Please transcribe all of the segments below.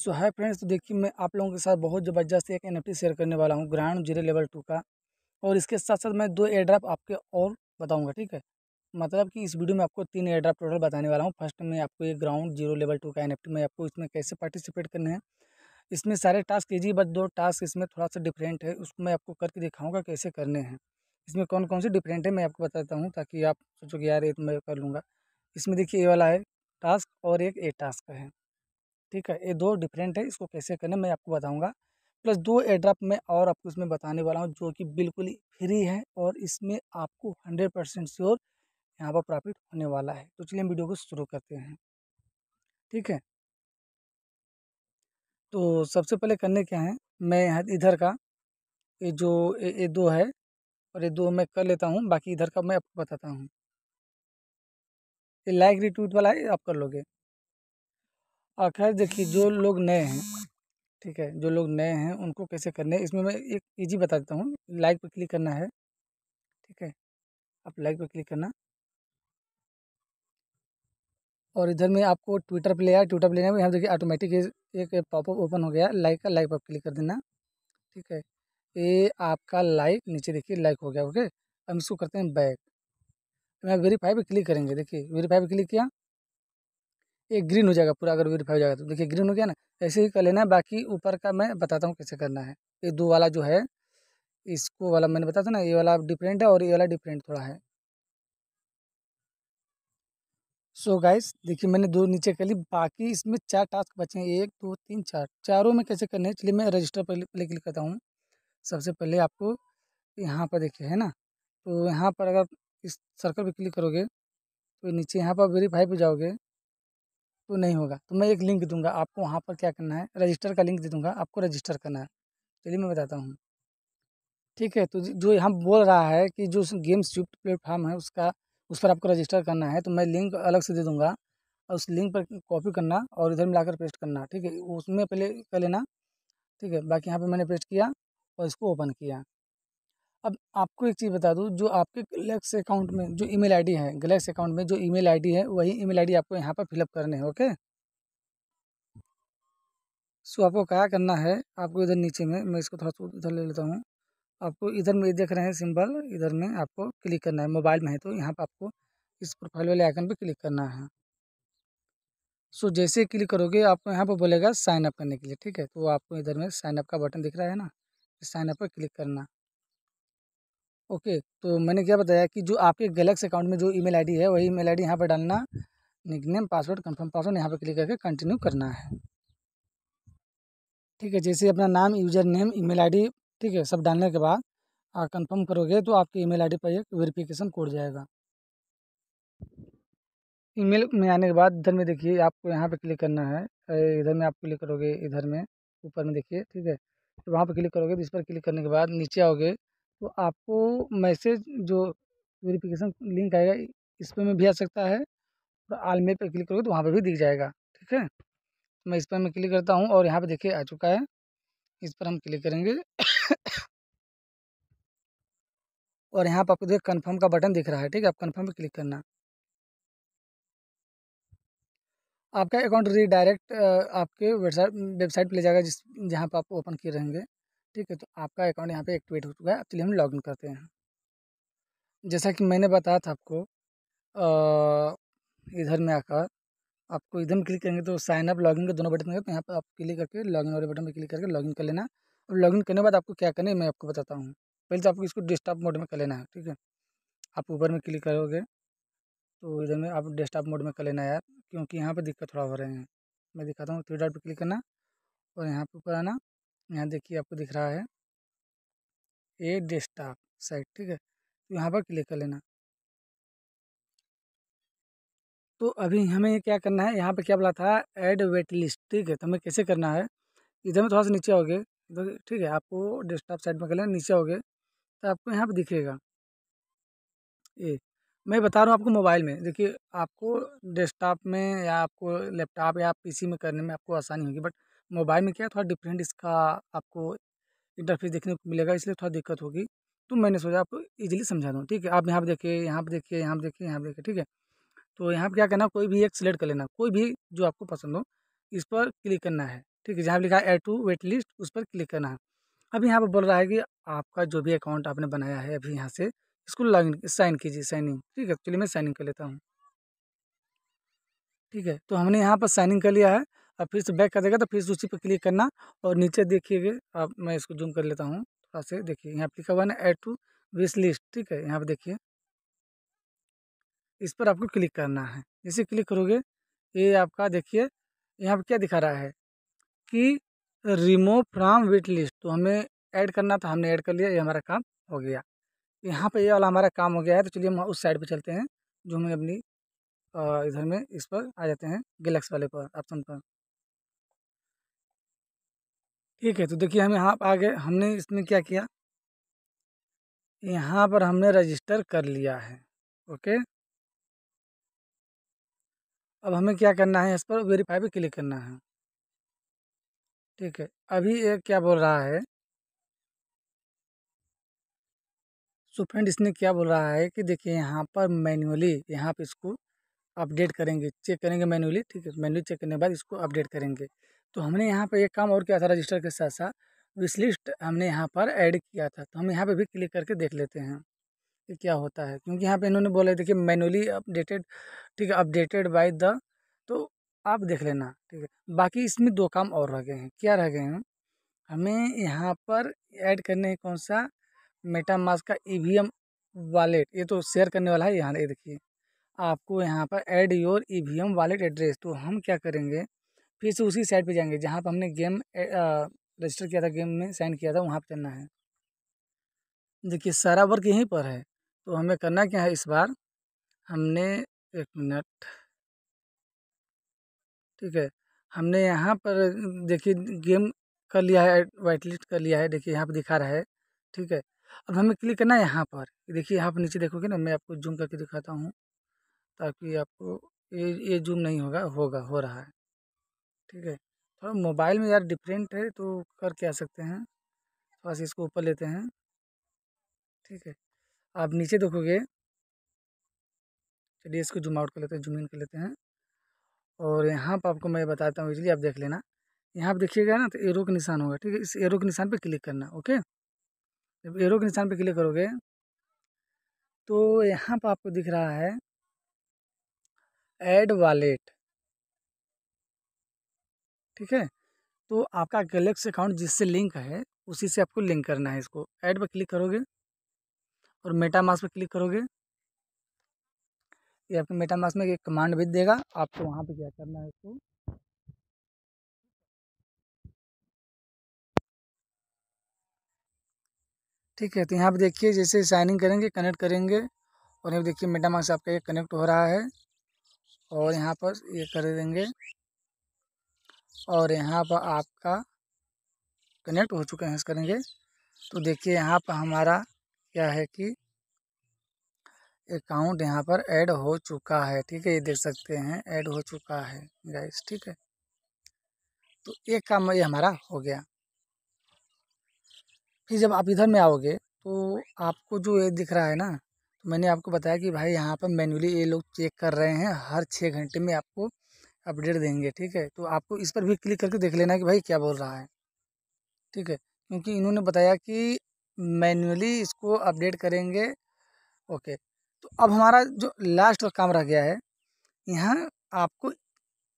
सो hi friends तो देखिए मैं आप लोगों के साथ बहुत ज़बरदस्त एक एन शेयर करने वाला हूँ ग्रांड जीरो लेवल टू का और इसके साथ साथ मैं दो एयर ड्राप आपके और बताऊँगा ठीक है मतलब कि इस वीडियो में आपको तीन एयर ड्राप टोटल बताने वाला हूँ फर्स्ट में आपको ये ग्राउंड जीरो लेवल टू का एन में आपको इसमें कैसे पार्टिसिपेट करने हैं इसमें सारे टास्क कीजिए बट दो टास्क इसमें थोड़ा सा डिफरेंट है उसको मैं आपको करके दिखाऊँगा कैसे करने हैं इसमें कौन कौन से डिफरेंट है मैं आपको बताता हूँ ताकि आप सोचो कि यार ये तो मैं कर लूँगा इसमें देखिए ये वाला है टास्क और एक ए टास्क है ठीक है ये दो डिफरेंट है इसको कैसे करना मैं आपको बताऊँगा प्लस दो एड्रॉप मैं और आपको इसमें बताने वाला हूँ जो कि बिल्कुल फ्री है और इसमें आपको हंड्रेड परसेंट श्योर यहाँ पर प्रॉफिट होने वाला है तो चलिए हम वीडियो को शुरू करते हैं ठीक है तो सबसे पहले करने क्या है मैं इधर का ये जो ये दो है और ये दो मैं कर लेता हूँ बाकी इधर का मैं आपको बताता हूँ ये लाइक रिट्वीट वाला है आप कर लोगे और खैर देखिए जो लोग नए हैं ठीक है जो लोग नए हैं उनको कैसे करने इसमें मैं एक ईजी बता देता हूँ लाइक पर क्लिक करना है ठीक है आप लाइक पर क्लिक करना और इधर में आपको ट्विटर पर ले आया ट्विटर पर लेने में यहाँ देखिए ऑटोमेटिक एक पॉपअप ओपन हो गया लाइक का लाइक पर क्लिक कर देना ठीक है ये आपका लाइक नीचे देखिए लाइक हो गया ओके हम इसको करते हैं बैक मैं वेरीफाई पर क्लिक करेंगे देखिए वेरीफाई पर क्लिक किया ये ग्रीन हो जाएगा पूरा अगर वेरीफाई हो जाएगा तो देखिए ग्रीन हो गया ना ऐसे ही कर लेना है बाकी ऊपर का मैं बताता हूँ कैसे करना है ये दो वाला जो है इसको वाला मैंने बताया था ना ये वाला डिफरेंट है और ये वाला डिफरेंट थोड़ा है सो so गाइस देखिए मैंने दो नीचे कर ली बाकी इसमें चार टास्क बचे हैं एक दो तीन चार चारों में कैसे करने हैं चलिए मैं रजिस्टर पर पहले क्लिक करता हूँ सबसे पहले आपको यहाँ पर देखिए है ना तो यहाँ पर अगर इस सर्कल पर क्लिक करोगे तो नीचे यहाँ पर वेरीफाई पर जाओगे तो नहीं होगा तो मैं एक लिंक दूंगा आपको वहाँ पर क्या करना है रजिस्टर का लिंक दे दूंगा आपको रजिस्टर करना है चलिए मैं बताता हूँ ठीक है तो जो यहाँ बोल रहा है कि जो गेम स्विफ्ट प्लेटफॉर्म है उसका उस पर आपको रजिस्टर करना है तो मैं लिंक अलग से दे दूँगा और उस लिंक पर कॉपी करना और इधर मिलाकर पेस्ट करना ठीक है उसमें पहले कर लेना ठीक है बाकी यहाँ पर मैंने पेस्ट किया और इसको ओपन किया अब आपको एक चीज़ बता दूँ जो आपके गलेक्स अकाउंट में जो ईमेल आईडी है गलेक्स अकाउंट में जो ईमेल आईडी है वही ईमेल आईडी आपको यहाँ पर फिलअप करने है ओके सो आपको क्या करना है आपको इधर नीचे में मैं इसको थोड़ा सा इधर ले लेता हूँ आपको इधर में देख रहे हैं सिंबल इधर में आपको क्लिक करना है मोबाइल में है तो यहाँ पर आपको इस प्रोफाइल वाले आइकन पर क्लिक करना है सो जैसे क्लिक करोगे आपको यहाँ पर बोलेगा साइनअप करने के लिए ठीक है तो आपको इधर में साइनअप का बटन दिख रहा है ना साइनअप पर क्लिक करना ओके तो मैंने क्या बताया कि जो आपके गलेक्स अकाउंट में जो ईमेल आईडी है वही ईमेल आईडी यहाँ पर डालना निकनेम पासवर्ड कंफर्म पासवर्ड यहाँ पर क्लिक करके कंटिन्यू करना है ठीक है जैसे अपना नाम यूजर नेम ई मेल ठीक है सब डालने के बाद कन्फर्म करोगे तो आपके ई मेल पर एक वेरिफिकेशन कोड जाएगा ईमेल में आने के बाद इधर में देखिए आपको यहाँ पे क्लिक करना है इधर में आप क्लिक करोगे इधर में ऊपर में देखिए ठीक है तो वहाँ पे क्लिक करोगे तो इस पर क्लिक करने के बाद नीचे आओगे तो आपको मैसेज जो वेरिफिकेशन लिंक आएगा इस पर मैं भी आ सकता है और आल मेल पर क्लिक करोगे तो वहाँ पर भी दिख जाएगा ठीक है तो मैं इस पर मैं क्लिक करता हूँ और यहाँ पर देखिए आ चुका है इस पर हम क्लिक करेंगे और यहाँ पर आपको देखिए कन्फर्म का बटन दिख रहा है ठीक है आप कन्फर्म पर क्लिक करना आपका अकाउंट रीडायरेक्ट आपके वेबसाइट वेबसाइट पर ले जाएगा जिस जहाँ पर आप ओपन किए रहेंगे ठीक है तो आपका अकाउंट यहाँ पे एक्टिवेट हो चुका है अब चलिए हम लॉग इन करते हैं जैसा कि मैंने बताया था आपको इधर में आकर आपको में क्लिक करेंगे तो साइन अप लॉगिन के दोनों बटन होंगे तो यहाँ पर आप क्लिक करके लॉगिन वाले बटन पर क्लिक करके लॉगिन कर लेना अब लॉगिन करने के बाद आपको क्या करना है मैं आपको बताता हूँ पहले तो आपको इसको डेस्कटॉप मोड में कर लेना है ठीक है आप ऊपर में क्लिक करोगे तो इधर में आप डेस्कटॉप मोड में कर लेना यार क्योंकि यहाँ पर दिक्कत थोड़ा हो रहे हैं मैं दिखाता हूँ थ्री डॉट पर क्लिक करना और यहाँ पर ऊपर आना यहाँ देखिए आपको दिख रहा है ए डेस्कटॉप साइट ठीक है तो यहाँ पर क्लिक कर लेना तो अभी हमें क्या करना है यहाँ पे क्या बोला था एड वेट लिस्ट ठीक है तो हमें कैसे करना है इधर में थोड़ा सा नीचे होगे तो ठीक है आपको डेस्कटॉप साइड में कर लेना नीचे होगे तो आपको यहाँ पर दिखेगा ये मैं बता रहा हूँ आपको मोबाइल में देखिए आपको डेस्कटॉप में या आपको लैपटॉप या पीसी में करने में आपको आसानी होगी बट मोबाइल में क्या थोड़ा डिफरेंट इसका आपको इंटरफेस देखने को मिलेगा इसलिए थोड़ा दिक्कत होगी तो मैंने सोचा आपको ईजिली समझा दूँ ठीक है आप यहाँ पर देखिए यहाँ पर देखिए यहाँ पर देखिए यहाँ पर देखिए ठीक है तो यहाँ पर क्या करना कोई भी एक सिलेक्ट कर लेना कोई भी जो आपको पसंद हो इस पर क्लिक करना है ठीक है जहाँ पर लिखा है ए टू वेट लिस्ट उस पर क्लिक करना है अब यहाँ पर बोल रहा है कि आपका जो भी अकाउंट आपने बनाया है अभी यहाँ से इसको लॉगिन साइन कीजिए साइनिंग ठीक है तो एक्चुअली मैं साइनिंग कर लेता हूँ ठीक है तो हमने यहाँ पर साइनिंग कर लिया है अब फिर से बैक कर देगा तो फिर से उसी पर क्लिक करना और नीचे देखिए अब मैं इसको जूम कर लेता हूँ थोड़ा से देखिए यहाँ पर लिखा हुआ है एड टू विश लिस्ट ठीक है यहाँ पर देखिए इस पर आपको क्लिक करना है जैसे क्लिक करोगे ये आपका देखिए यहाँ पर क्या दिखा रहा है कि रिमूव फ्राम वेट लिस्ट तो हमें ऐड करना था हमने ऐड कर लिया ये हमारा काम हो गया यहाँ पे ये वाला हमारा काम हो गया है तो चलिए हम उस साइड पे चलते हैं जो हमें अपनी इधर में इस पर आ जाते हैं गैलेक्स वाले पर ऑप्शन पर ठीक है तो देखिए हम यहाँ आगे हमने इसमें क्या किया यहाँ पर हमने रजिस्टर कर लिया है ओके अब हमें क्या करना है इस पर वेरीफाई पर क्लिक करना है ठीक है अभी ये क्या बोल रहा है सो so फ्रेंड इसने क्या बोल रहा है कि देखिए यहाँ पर मैन्युअली यहाँ पे इसको अपडेट करेंगे चेक करेंगे मैन्युअली ठीक है मैन्युअली चेक करने के बाद इसको अपडेट करेंगे तो हमने यहाँ पर एक काम और किया था रजिस्टर के साथ साथ विश लिस्ट हमने यहाँ पर ऐड किया था तो हम यहाँ पर भी क्लिक करके देख लेते हैं कि क्या होता है क्योंकि यहाँ पे इन्होंने बोला देखिए मैनुअली अपडेटेड ठीक है अपडेटेड बाय द तो आप देख लेना ठीक है बाकी इसमें दो काम और रह गए हैं क्या रह गए हैं हमें यहाँ पर ऐड करने है कौन सा मेटा का ई वी एम वालेट ये तो शेयर करने वाला है यहाँ ये देखिए आपको यहाँ पर add your E V M wallet address तो हम क्या करेंगे फिर से उसी साइड पे जाएंगे जहाँ पर हमने गेम रजिस्टर किया था गेम में साइन किया था वहाँ पर चलना है देखिए सारा वर्क यहीं पर है तो हमें करना क्या है इस बार हमने एक मिनट ठीक है हमने यहाँ पर देखिए गेम कर लिया है वाइट लिस्ट कर लिया है देखिए यहाँ पर दिखा रहा है ठीक है अब हमें क्लिक करना है यहाँ पर देखिए यहाँ पर नीचे देखोगे ना मैं आपको जूम करके दिखाता हूँ ताकि आपको ये ये जूम नहीं होगा होगा हो रहा है ठीक है थोड़ा मोबाइल में यार डिफरेंट है तो कर क्या सकते हैं थोड़ा सा इसको ऊपर लेते हैं ठीक है आप नीचे देखोगे चलिए इसको जूम आउट कर लेते हैं जूम इन कर लेते हैं और यहाँ पर आपको मैं बताता हूँ इजली आप देख लेना यहाँ पर देखिएगा ना तो एरो का निशान होगा ठीक है इस एरो के निशान पर क्लिक करना ओके जब एरो के निशान पर क्लिक करोगे तो यहाँ पर आपको दिख रहा है एड वालेट ठीक है तो आपका गलेक्स अकाउंट जिससे लिंक है उसी से आपको लिंक करना है इसको ऐड पर क्लिक करोगे और मेटा मास पर क्लिक करोगे ये आपके मेटा मास में एक कमांड भी देगा आपको वहाँ पे क्या करना है इसको ठीक है तो यहाँ पे देखिए जैसे साइनिंग करेंगे कनेक्ट करेंगे और यहाँ देखिए मेटा मास आपका ये कनेक्ट हो रहा है और यहाँ पर ये कर देंगे और यहाँ पर आपका कनेक्ट हो चुके हैं करेंगे तो देखिए यहाँ पर हमारा क्या है कि अकाउंट यहाँ पर ऐड हो चुका है ठीक है ये देख सकते हैं ऐड हो चुका है गाइस ठीक है तो एक काम ये हमारा हो गया फिर जब आप इधर में आओगे तो आपको जो ये दिख रहा है ना तो मैंने आपको बताया कि भाई यहाँ पर मैनुअली ये लोग चेक कर रहे हैं हर छः घंटे में आपको अपडेट देंगे ठीक है तो आपको इस पर भी क्लिक करके देख लेना कि भाई क्या बोल रहा है ठीक है क्योंकि इन्होंने बताया कि मैनुअली इसको अपडेट करेंगे ओके तो अब हमारा जो लास्ट का काम रह गया है यहाँ आपको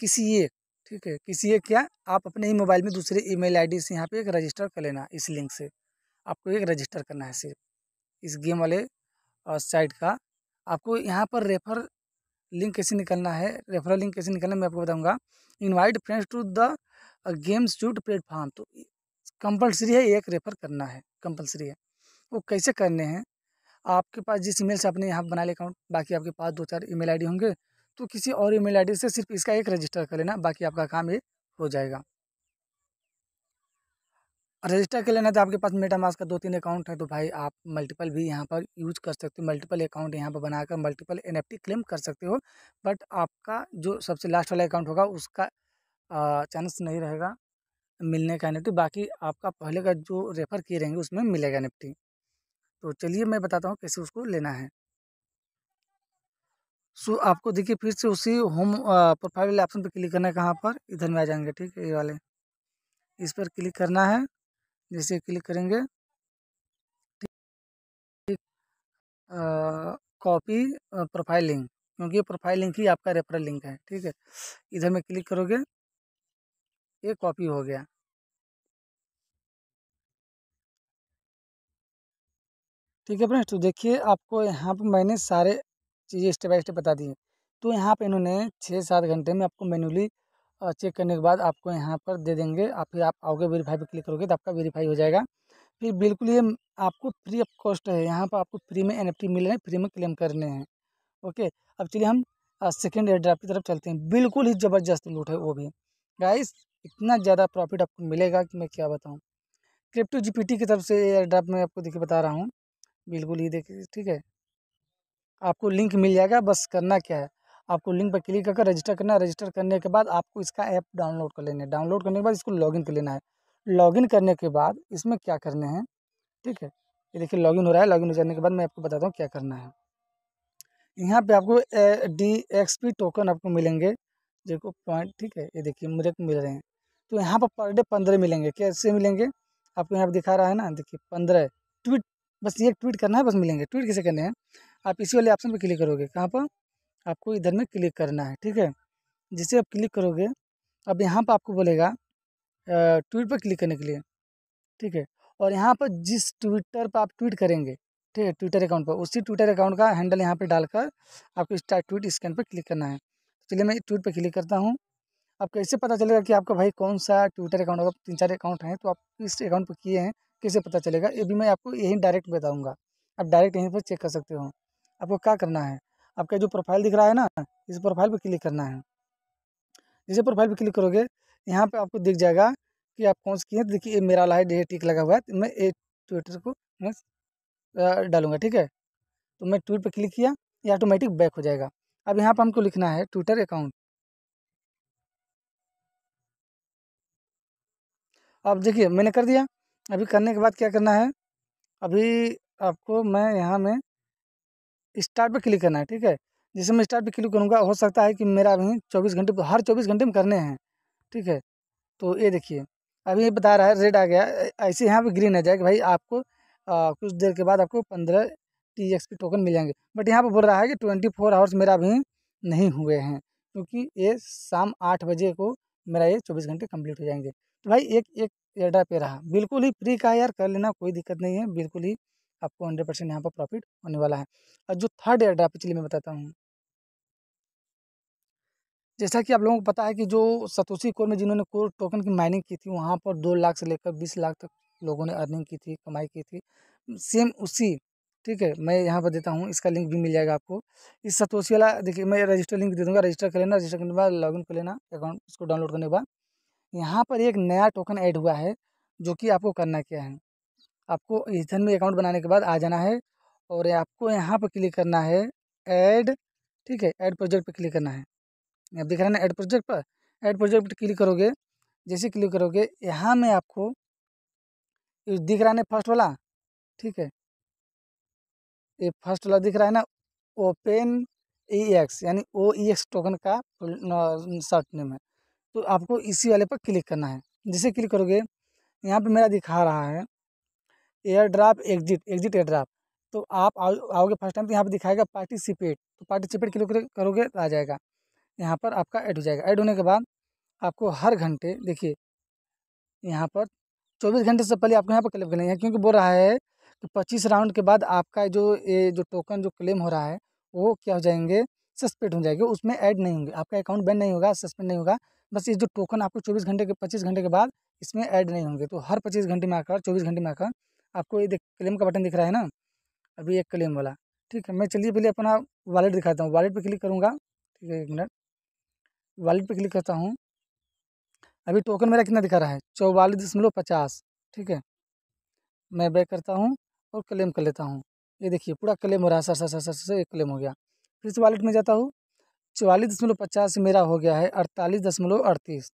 किसी एक ठीक है किसी एक क्या आप अपने ही मोबाइल में दूसरे ईमेल आईडी से यहाँ पे एक रजिस्टर कर लेना इस लिंक से आपको एक रजिस्टर करना है सिर्फ इस गेम वाले साइट का आपको यहाँ पर रेफर लिंक कैसे निकलना है रेफरल लिंक कैसे निकलना है मैं आपको बताऊंगा invite friends to the games जूट प्लेटफॉर्म तो कंपलसरी है एक रेफर करना है कंपलसरी है वो कैसे करने हैं आपके पास जिस ईमेल से आपने यहाँ बना लिया अकाउंट बाकी आपके पास दो चार ईमेल आईडी होंगे तो किसी और ईमेल आईडी से सिर्फ इसका एक रजिस्टर कर लेना बाकी आपका काम ये हो जाएगा रजिस्टर कर लेना तो आपके पास मेटा मास्क का दो तीन अकाउंट है तो भाई आप मल्टीपल भी यहाँ पर यूज कर सकते हो मल्टीपल अकाउंट यहाँ पर बनाकर मल्टीपल एन क्लेम कर सकते हो बट आपका जो सबसे लास्ट वाला अकाउंट होगा उसका चांस नहीं रहेगा मिलने का निफ्टी बाकी आपका पहले का जो रेफ़र किए रहेंगे उसमें मिलेगा निफ्टी तो चलिए मैं बताता हूँ कैसे उसको लेना है सो आपको देखिए फिर से उसी होम प्रोफाइल वाले ऑप्शन पर क्लिक करना है कहाँ पर इधर में आ जाएंगे ठीक है ये वाले इस पर क्लिक करना है जैसे क्लिक करेंगे कॉपी प्रोफाइल लिंक क्योंकि ये प्रोफाइल लिंक ही आपका रेफरल लिंक है ठीक है इधर में क्लिक करोगे ये कॉपी हो गया ठीक है फ्रेंड्स तो देखिए आपको यहाँ पर मैंने सारे चीज़ें स्टेप बाय स्टेप बता दी तो यहाँ पे इन्होंने छः सात घंटे में आपको मैनुअली और चेक करने के बाद आपको यहाँ पर दे देंगे आप फिर आप आओगे वेरीफाई पर क्लिक करोगे तो आपका वेरीफाई हो जाएगा फिर बिल्कुल ये आपको फ्री ऑफ कॉस्ट है यहाँ पर आपको फ्री में एन मिल रहे हैं फ्री में क्लेम करने हैं ओके अब चलिए हम सेकेंड एयर की तरफ चलते हैं बिल्कुल ही ज़बरदस्त लूट है वो भी गाइस इतना ज़्यादा प्रॉफिट आपको मिलेगा कि मैं क्या बताऊँ क्रिप्टो टी की तरफ से एयर ड्राफ्ट मैं आपको देखिए बता रहा हूँ बिल्कुल ही देखिए ठीक है आपको लिंक मिल जाएगा बस करना क्या है आपको लिंक पर क्लिक करके रजिस्टर करना है रजिस्टर करने के बाद आपको इसका ऐप डाउनलोड कर लेना है डाउनलोड करने के बाद इसको लॉगिन कर लेना है लॉगिन करने के बाद इसमें क्या करने हैं ठीक है ये देखिए लॉगिन हो रहा है लॉगिन हो जाने के बाद मैं आपको बताता हूँ क्या करना है यहाँ पे आपको डी एक्स पी टोकन आपको मिलेंगे देखो पॉइंट ठीक है ये देखिए मुझे मिल रहे हैं तो यहाँ पर पर डे पंद्रह मिलेंगे कैसे मिलेंगे आपको यहाँ पर दिखा रहा है ना देखिए पंद्रह ट्वीट बस ये ट्वीट करना है बस मिलेंगे ट्वीट कैसे करने हैं आप इसी वाले ऑप्शन पर क्लिक करोगे कहाँ पर आपको इधर में क्लिक करना है ठीक है जिसे आप क्लिक करोगे अब यहाँ पर आपको बोलेगा ट्वीट पर क्लिक करने के लिए ठीक है और यहाँ पर जिस ट्विटर पर आप ट्वीट करेंगे ठीक है ट्विटर अकाउंट पर उसी ट्विटर अकाउंट का हैंडल यहाँ पर डालकर आपको स्टार्ट ट्वीट स्कैन पर क्लिक करना है तो चलिए मैं ट्वीट पर क्लिक करता हूँ अब कैसे पता चलेगा कि आपका भाई कौन सा ट्विटर अकाउंट होगा तीन चार अकाउंट हैं तो आप किस अकाउंट पर किए हैं कैसे पता चलेगा ये भी मैं आपको यहीं डायरेक्ट बताऊँगा आप डायरेक्ट यहीं पर चेक कर सकते हो आपको क्या करना है आपका जो प्रोफाइल दिख रहा है ना इस प्रोफाइल पर क्लिक करना है जैसे प्रोफाइल पर क्लिक करोगे यहाँ पर आपको दिख जाएगा कि आप कौन सी किए देखिए ये मेरा लाइट ये डे टिक लगा हुआ है तो मैं ये ट्विटर को मैं डालूंगा ठीक है तो मैं ट्विट पर क्लिक किया ये ऑटोमेटिक बैक हो जाएगा अब यहाँ पर हमको लिखना है ट्विटर अकाउंट अब देखिए मैंने कर दिया अभी करने के बाद क्या करना है अभी आपको मैं यहाँ में स्टार्ट पर क्लिक करना है ठीक है जैसे मैं स्टार्ट पर क्लिक करूँगा हो सकता है कि मेरा अभी चौबीस घंटे हर चौबीस घंटे में करने हैं ठीक है तो ये देखिए अभी ये बता रहा है रेड आ गया ऐसे यहाँ पर ग्रीन आ जाएगा भाई आपको आ, कुछ देर के बाद आपको पंद्रह टी एक्स के टोकन मिल जाएंगे बट यहाँ पर बोल रहा है कि ट्वेंटी फोर आवर्स मेरा अभी नहीं हुए हैं क्योंकि तो ये शाम आठ बजे को मेरा ये चौबीस घंटे कंप्लीट हो जाएंगे तो भाई एक एक एड्रा पे रहा बिल्कुल ही फ्री का यार कर लेना कोई दिक्कत नहीं है बिल्कुल ही आपको हंड्रेड परसेंट यहाँ पर प्रॉफिट होने वाला है और जो थर्ड एयर ड्राफ्ट चलिए मैं बताता हूँ जैसा कि आप लोगों को पता है कि जो सतोशी कोर में जिन्होंने कोर टोकन की माइनिंग की थी वहाँ पर दो लाख से लेकर बीस लाख तक लोगों ने अर्निंग की थी कमाई की थी सेम उसी ठीक है मैं यहाँ पर देता हूँ इसका लिंक भी मिल जाएगा आपको इस सतोशी वाला देखिए मैं रजिस्टर लिंक दे दूँगा रजिस्टर कर लेना रजिस्टर करने के बाद लॉगिन कर लेना अकाउंट उसको डाउनलोड करने के बाद यहाँ पर एक नया टोकन ऐड हुआ है जो कि आपको करना क्या है आपको इस धन में अकाउंट बनाने के बाद आ जाना है और आपको यहाँ पर क्लिक करना है ऐड ठीक है ऐड प्रोजेक्ट पर क्लिक करना है आप दिख रहे हैं ना ऐड प्रोजेक्ट पर ऐड प्रोजेक्ट पर क्लिक करोगे जैसे क्लिक करोगे यहाँ में आपको दिख रहा है ना फर्स्ट वाला ठीक है ये फर्स्ट वाला दिख रहा है ना ओपन ई एक्स यानी ओ ई एक्स टोकन का शर्ट नेम है तो आपको इसी वाले पर क्लिक करना है जैसे क्लिक करोगे यहाँ पे मेरा दिखा रहा है airdrop exit exit airdrop तो आप आओगे फर्स्ट टाइम तो यहाँ पर दिखाएगा पार्टिसिपेट तो पार्टिसिपेट क्लिक करोगे तो आ जाएगा यहाँ पर आपका ऐड हो जाएगा ऐड होने के बाद आपको हर घंटे देखिए यहाँ पर चौबीस घंटे से पहले आपको यहाँ पर क्लेम करना है क्योंकि बोल रहा है कि पच्चीस राउंड के बाद आपका जो ये जो टोकन जो क्लेम हो रहा है वो क्या हो जाएंगे सस्पेंड हो जाएंगे उसमें ऐड नहीं होंगे आपका अकाउंट बैन नहीं होगा सस्पेंड नहीं होगा बस ये जो टोकन आपको चौबीस घंटे के पच्चीस घंटे के बाद इसमें ऐड नहीं होंगे तो हर पच्चीस घंटे में आकर चौबीस घंटे में आकर आपको ये देख क्लेम का बटन दिख रहा है ना अभी एक क्लेम वाला ठीक है मैं चलिए पहले अपना वॉलेट दिखाता हूँ वॉलेट पे क्लिक करूँगा ठीक है एक मिनट वॉलेट पे क्लिक करता हूँ अभी टोकन मेरा कितना दिखा रहा है चौवालीस दशमलव पचास ठीक है मैं बैक करता हूँ और क्लेम कर लेता हूँ ये देखिए पूरा क्लेम हो रहा है sir sir sir sir sir एक क्लेम हो गया फिर से वॉलेट में जाता हूँ चौवालीस दशमलव पचास मेरा हो गया है अड़तालीस दशमलव अड़तीस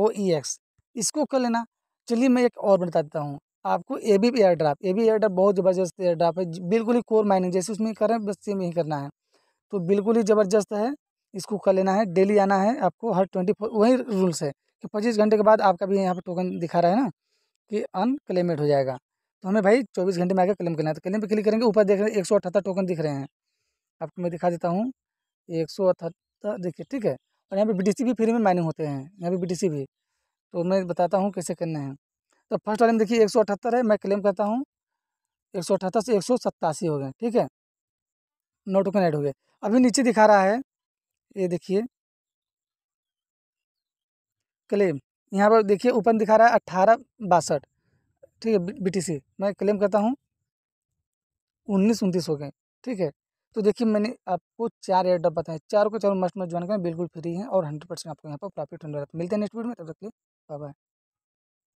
ओ ई एक्स इसको कर लेना चलिए मैं एक और बता देता हूँ आपको A B airdrop A B airdrop बहुत ज़बरदस्त एयर ड्राप है बिल्कुल ही कोर माइनिंग जैसे उसमें कर रहे हैं बस सेम यही करना है तो बिल्कुल ही ज़बरदस्त है इसको कर लेना है डेली आना है आपको हर ट्वेंटी फोर वही रूल्स है कि पच्चीस घंटे के बाद आपका भी यहाँ पर टोकन दिखा रहा है ना कि अनक्लेमेड हो जाएगा तो हमें भाई चौबीस घंटे में आकर क्लेम करना है तो क्लेम पर क्लिक करेंगे ऊपर देख रहे हैं एक सौ अठहत्तर टोकन दिख रहे हैं आपको मैं दिखा देता हूँ एक सौ अठहत्तर देखिए ठीक है और यहाँ पर बी भी फ्री में माइनिंग होते हैं यहाँ पे बी भी तो मैं बताता हूँ कैसे करना है तो फर्स्ट वाले में देखिए एक सौ अठहत्तर है मैं क्लेम करता हूँ एक सौ अठहत्तर से एक सौ सत्तासी हो गए ठीक है नौ टोकन ऐड हो गए अभी नीचे दिखा रहा है ये देखिए क्लेम यहाँ पर देखिए ओपन दिखा रहा है अट्ठारह बासठ ठीक है बीटीसी मैं क्लेम करता हूँ उन्नीस उनतीस हो गए ठीक है तो देखिए मैंने आपको चार एयरड्रॉप बताया चारों के चारों मस्ट मस्ट ज्वाइन करें बिल्कुल फ्री हैं और हंड्रेड परसेंट आपको यहाँ पर प्रॉफिट हंड्रेड मिलते हैं नेक्स्ट वीडियो में तब तक के लिए बाय